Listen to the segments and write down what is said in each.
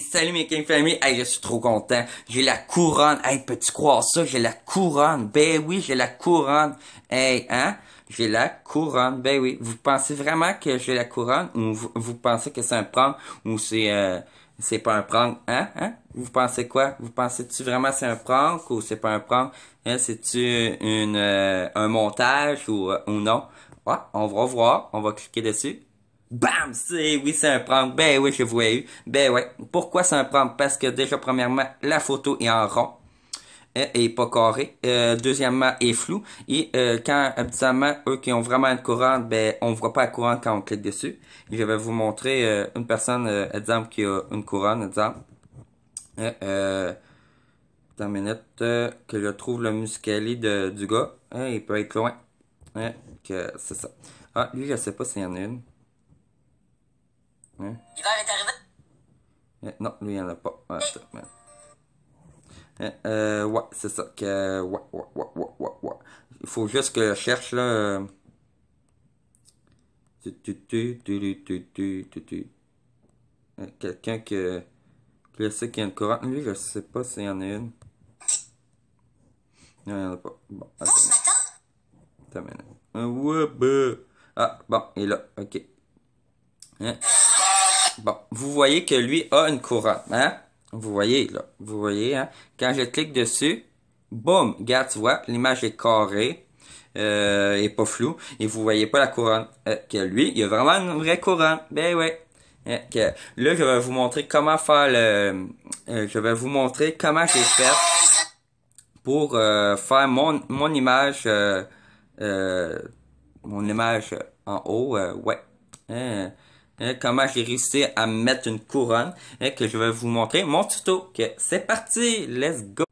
salut mes King Family. je suis trop content. J'ai la couronne. Hey, peux-tu croire ça? J'ai la couronne. Ben oui, j'ai la couronne. Hey, hein? J'ai la couronne. Ben oui. Vous pensez vraiment que j'ai la couronne? Ou vous, pensez que c'est un prank? Ou c'est, euh, c'est pas un prank? Hein? hein? Vous pensez quoi? Vous pensez-tu vraiment c'est un prank ou c'est pas un prank? Hein? C'est-tu une, euh, un montage ou, euh, ou non? Ouais, on va voir. On va cliquer dessus. Bam! C'est, oui, c'est un prank. Ben oui, je vous ai eu. Ben ouais. Pourquoi c'est un prank? Parce que déjà, premièrement, la photo est en rond. Hein, et, pas carré. Deuxièmement, deuxièmement, est flou. Et euh, quand, habituellement, eux qui ont vraiment une couronne ben, on voit pas la couronne quand on clique dessus. je vais vous montrer euh, une personne, euh, exemple, qui a une couronne, exemple. Euh, une minute, que je trouve le muscali de, du gars. Hein, il peut être loin. Hein, que c'est ça. Ah, lui, je sais pas s'il y en a une. Hein? L'hiver est arrivé. non, lui, il n'y en a pas. Ah, euh, ouais, c'est ça. Que, ouais, ouais, ouais, ouais, ouais, Il faut juste que je cherche, là. Quelqu'un que, qui je sais qu'il y a une courante. Lui, je sais pas s'il y en a une. Non, il en a pas. Bon, attends. Attends, Ah, euh, ouais, bah. Ah, bon, il est là. Ok. Hein? Bon, vous voyez que lui a une couronne, hein? Vous voyez, là. Vous voyez, hein? Quand je clique dessus, boum! Regarde, tu vois, l'image est carrée. Euh, et pas floue. Et vous voyez pas la couronne. Euh, que lui, il a vraiment une vraie couronne. Ben ouais. Euh, là, je vais vous montrer comment faire le... Euh, je vais vous montrer comment j'ai fait pour faire mon, mon image... mon image en haut. ouais. Hein, comment j'ai réussi à mettre une couronne hein, que je vais vous montrer mon tuto. c'est parti, let's go.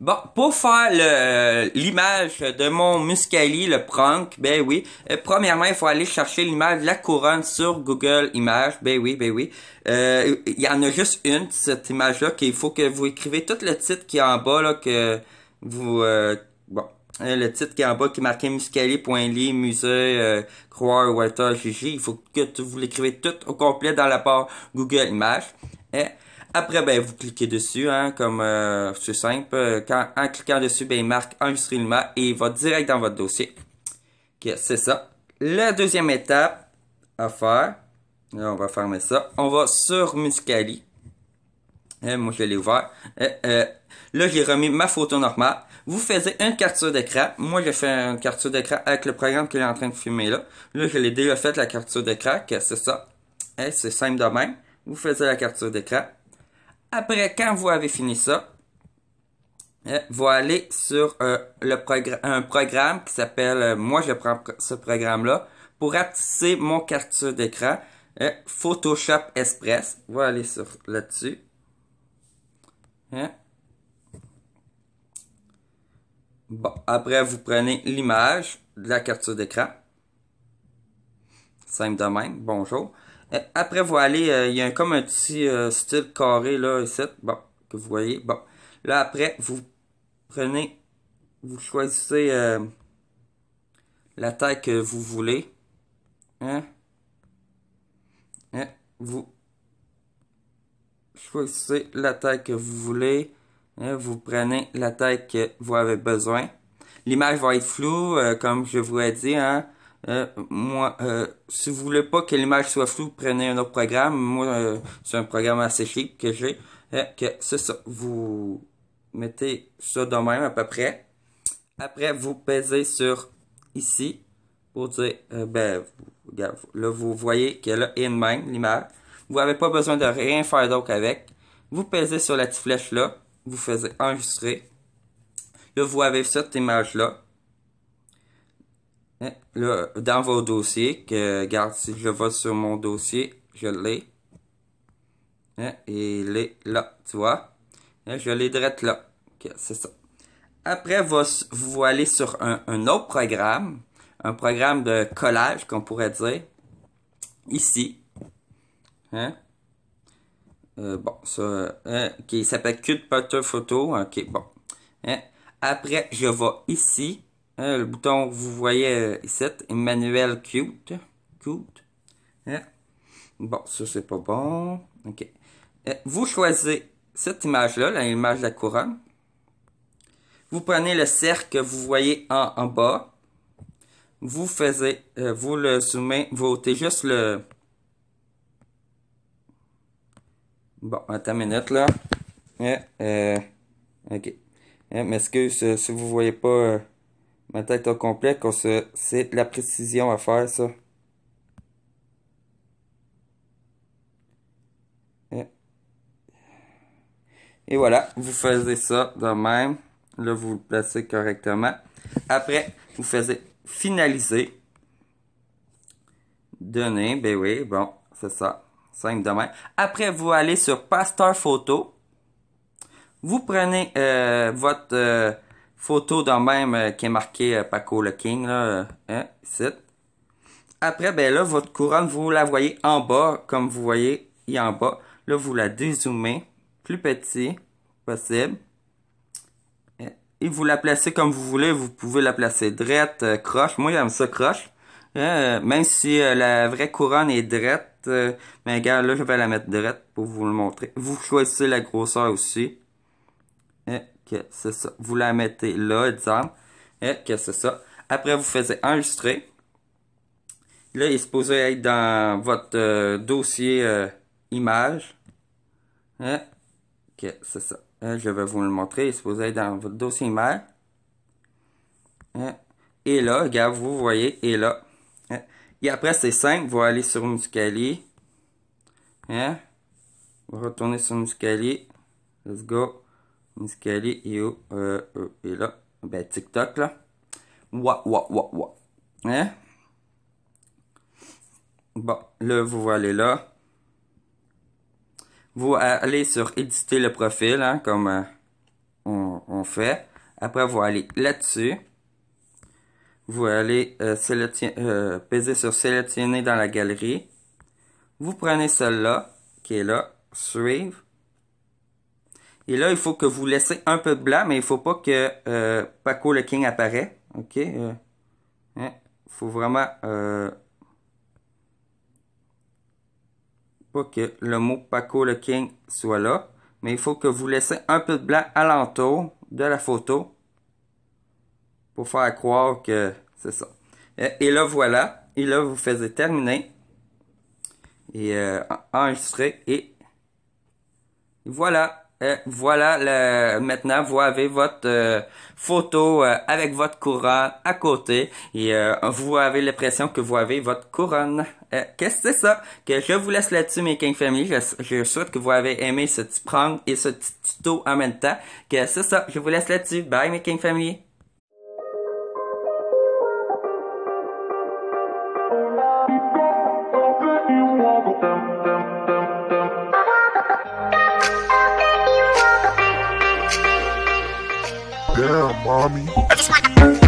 Bon, pour faire euh, l'image de mon Muscali, le prank, ben oui, euh, premièrement, il faut aller chercher l'image de la couronne sur Google Images, ben oui, ben oui. Euh, il y en a juste une, cette image-là, qu'il faut que vous écrivez tout le titre qui est en bas, là, que vous... bon, euh, le titre qui est en bas qui marqué muscali.li, musée, euh, croire, Walter, gg. Il faut que vous l'écrivez tout au complet dans la part Google Images. Et après, ben, vous cliquez dessus, hein, comme euh, c'est simple. Quand, en cliquant dessus, ben, il marque un et il va direct dans votre dossier. c'est ça. La deuxième étape à faire, on va fermer ça. On va sur Muscali. Hein, moi, je l'ai ouvert. Euh, euh, là, j'ai remis ma photo normale. Vous faisiez une capture d'écran. Moi, j'ai fait une capture d'écran avec le programme qu'il est en train de filmer là. Là, je l'ai déjà fait, la capture d'écran, c'est ça. c'est simple de même. Vous faisiez la capture d'écran. Après, quand vous avez fini ça, euh, vous allez sur le un programme qui s'appelle Moi, je prends ce programme-là pour attisser mon capture d'écran Photoshop Express. Vous allez sur là-dessus. Hein? Bon, après, vous prenez l'image de la carte d'écran. Simple de même, bonjour. Après, vous allez, euh, il y a comme un petit euh, style carré là, ici, bon, que vous voyez. Bon, là, après, vous prenez, vous choisissez euh, la taille que vous voulez. Hein? hein? Vous choisissez la taille que vous voulez. Hein, vous prenez la taille que vous avez besoin. L'image va être floue, euh, comme je vous l'ai dit. Hein. Euh, moi, euh, si vous voulez pas que l'image soit floue, prenez un autre programme. Moi, c'est un programme assez chic que j'ai. Hein, que c'est ça. Vous mettez ça de même à peu près. Après, vous pesez sur ici pour dire, ben, que là, vous voyez qu'elle est de même, l'image. Vous n'avez pas besoin de rien faire d'autre avec. Vous pesez sur la petite flèche là. Vous faites enregistrer. Là, vous avez cette image là. Hein, là, dans vos dossiers, que, regarde, si je vais sur mon dossier, je l'ai. Et hein, il est là, tu vois. Hein, je l'ai direct là. c'est ça. Après, vous, allez sur un, autre programme, un programme de collage qu'on pourrait dire, ici. Hein? Euh, bon, ça. qui hein? s'appelle Cute Photo. Ok, bon. Hein? Après, je vais ici. Hein, le bouton, vous voyez euh, ici, Emmanuel Cute. Cute. Bon, ça, c'est pas bon. Ok. Euh, vous choisissez cette image-là, l'image de la couronne. Vous prenez le cercle que vous voyez en, bas. Vous faites, vous le soumettez vous ôtez juste le, Bon, attends une minute là. Ok. Eh, euh, ok. Eh, m'excuse euh, si vous voyez pas euh, ma tête au complet, c'est c'est la précision à faire ça. Eh. Et voilà, vous faites ça de même. Là, vous le placez correctement. Après, vous faites finaliser. Donner, ben oui, bon, c'est ça. 5 de même. Après, vous allez sur Pasteur Photo. Vous prenez euh, votre euh, photo dans même euh, qui est marquée Paco le King. Là, hein, ici. Après, ben là, votre couronne, vous la voyez en bas, comme vous voyez, il en bas. Là, vous la dézoomez, plus petit possible. Et vous la placez comme vous voulez. Vous pouvez la placer droite, croche. Moi, j'aime ça croche. même si la vraie couronne est droite, euh, mais regarde, là, je vais la mettre direct pour vous le montrer. Vous choisissez la grosseur aussi. c'est ça. Vous la mettez là, exemple. Et que c'est ça. Après, vous faites enregistrer. Là, il est supposé être dans votre euh, dossier euh, image. c'est ça. je vais vous le montrer. Il est supposé être dans votre dossier image. Et là, regarde, vous voyez, et là. Et après ces 5, vous allez sur Muscali. Hein? Vous retournez sur Muscali. Let's go. Muscali et euh, euh, et là. Ben, TikTok, là. wah, wah, wah, wah, Hein? Bon, là, vous allez là. Vous allez sur éditer le profil, hein, comme euh, on, on fait. Après, vous allez là-dessus. Vous allez euh, euh, peser sur sélectionner dans la galerie. Vous prenez celle-là, qui est là, suivre. Et là, il faut que vous laissez un peu de blanc, mais il ne faut pas que euh, Paco le King apparaisse, OK? Il hein, faut vraiment pas que le mot Paco le King soit là, mais il faut que vous laissez un peu de blanc alentour de la photo pour faire croire que c'est ça. Et là, voilà. Et là, vous faites terminer. Et euh, enregistrer. Et voilà. Euh, voilà, le, maintenant vous avez votre euh, photo euh, avec votre couronne à côté et vous avez l'impression que vous avez votre couronne. Qu'est-ce que c'est ça? Que je vous laisse là-dessus mes King Family. Je, souhaite que vous avez aimé ce petit prank et ce petit tuto en même temps. Que c'est ça, je vous laisse là-dessus. Bye mes King Family. Damn, mommy.